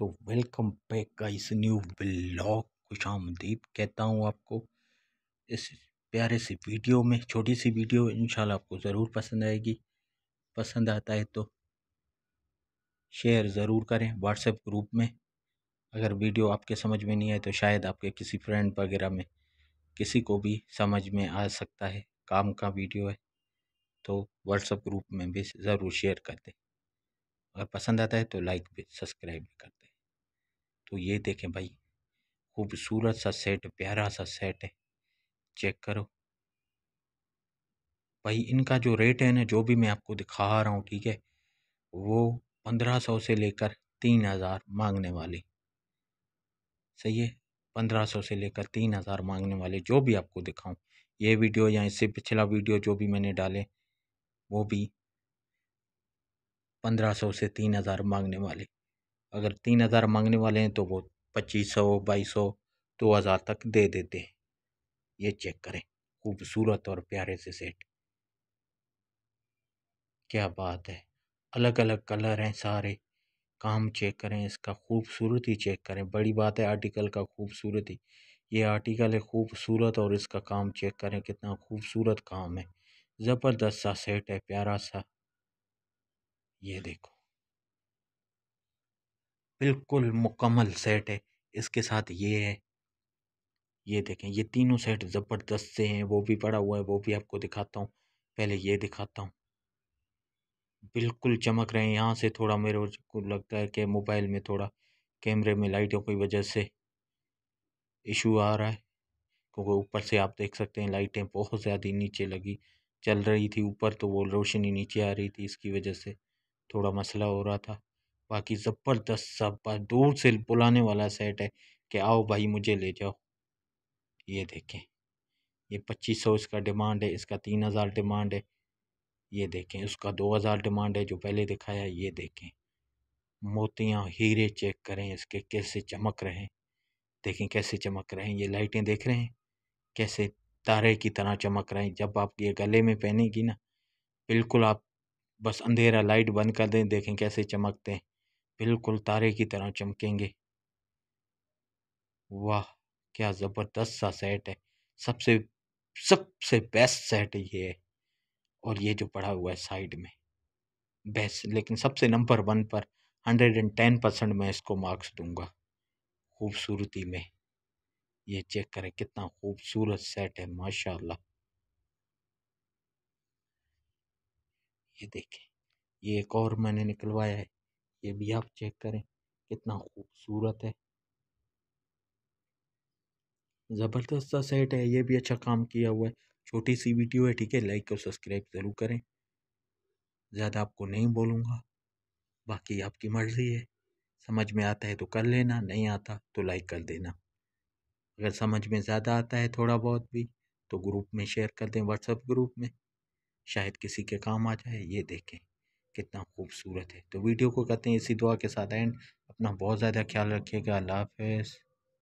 तो welcome back का इस न्यू ब्लॉग खुश आमदीद कहता हूँ आपको इस प्यारे से वीडियो में छोटी सी वीडियो इंशाल्लाह आपको ज़रूर पसंद आएगी पसंद आता है तो शेयर ज़रूर करें व्हाट्सएप ग्रुप में अगर वीडियो आपके समझ में नहीं आए तो शायद आपके किसी फ्रेंड वगैरह में किसी को भी समझ में आ सकता है काम का वीडियो है तो व्हाट्सएप ग्रुप में भी ज़रूर शेयर कर दें अगर पसंद आता है तो लाइक भी सब्सक्राइब भी कर दें तो ये देखें भाई खूबसूरत सा सेट प्यारा सा सेट है चेक करो भाई इनका जो रेट है ना जो भी मैं आपको दिखा रहा हूँ ठीक है वो पंद्रह सौ से लेकर तीन हज़ार मांगने वाले सही है पंद्रह सौ से लेकर तीन हज़ार मांगने वाले जो भी आपको दिखाऊं ये वीडियो या इससे पिछला वीडियो जो भी मैंने डाले वो भी पंद्रह सौ से तीन हज़ार मांगने वाले अगर तीन हज़ार मांगने वाले हैं तो वो पच्चीस सौ बाईस सौ दो हज़ार तक दे देते हैं ये चेक करें खूबसूरत और प्यारे से सेट क्या बात है अलग अलग कलर हैं सारे काम चेक करें इसका खूबसूरती चेक करें बड़ी बात है आर्टिकल का खूबसूरती ये आर्टिकल है खूबसूरत और इसका काम चेक करें कितना खूबसूरत काम है ज़बरदस्त सा सेट है प्यारा सा ये देखो बिल्कुल मुकम्मल सेट है इसके साथ ये है ये देखें ये तीनों सेट ज़बरदस्त से हैं वो भी पड़ा हुआ है वो भी आपको दिखाता हूँ पहले ये दिखाता हूँ बिल्कुल चमक रहे हैं यहाँ से थोड़ा मेरे को लगता है कि मोबाइल में थोड़ा कैमरे में लाइटों की वजह से इशू आ रहा है क्योंकि ऊपर से आप देख सकते हैं लाइटें बहुत ज़्यादा नीचे लगी चल रही थी ऊपर तो वो रोशनी नीचे आ रही थी इसकी वजह से थोड़ा मसला हो रहा था बाकी ज़बरदस्त सब दूर से बुलाने वाला सेट है कि आओ भाई मुझे ले जाओ ये देखें ये पच्चीस सौ इसका डिमांड है इसका तीन हज़ार डिमांड है ये देखें उसका दो हज़ार डिमांड है जो पहले दिखाया ये देखें मोतियाँ हीरे चेक करें इसके कैसे चमक रहे हैं देखें कैसे चमक रहे हैं ये लाइटें देख रहे हैं कैसे तारे की तरह चमक रहे हैं जब आप ये गले में पहनेगी ना बिल्कुल आप बस अंधेरा लाइट बंद कर दें देखें कैसे चमकते हैं बिल्कुल तारे की तरह चमकेंगे वाह क्या ज़बरदस्त सा सेट है सबसे सबसे बेस्ट सेट ये है और ये जो पड़ा हुआ है साइड में बेस्ट लेकिन सबसे नंबर वन पर हंड्रेड एंड टेन परसेंट मैं इसको मार्क्स दूंगा खूबसूरती में ये चेक करें कितना खूबसूरत सेट है माशाल्लाह ये देखें ये एक और मैंने निकलवाया है ये भी आप चेक करें कितना खूबसूरत है ज़बरदस्त सा सेट है ये भी अच्छा काम किया हुआ है छोटी सी वीडियो है ठीक है लाइक और सब्सक्राइब ज़रूर करें ज़्यादा आपको नहीं बोलूँगा बाकी आपकी मर्ज़ी है समझ में आता है तो कर लेना नहीं आता तो लाइक कर देना अगर समझ में ज़्यादा आता है थोड़ा बहुत भी तो ग्रुप में शेयर कर दें व्हाट्सएप ग्रुप में शायद किसी के काम आ जाए ये देखें कितना खूबसूरत है तो वीडियो को कहते हैं इसी दुआ के साथ एंड अपना बहुत ज़्यादा ख्याल रखिएगा अल्लाह हाफ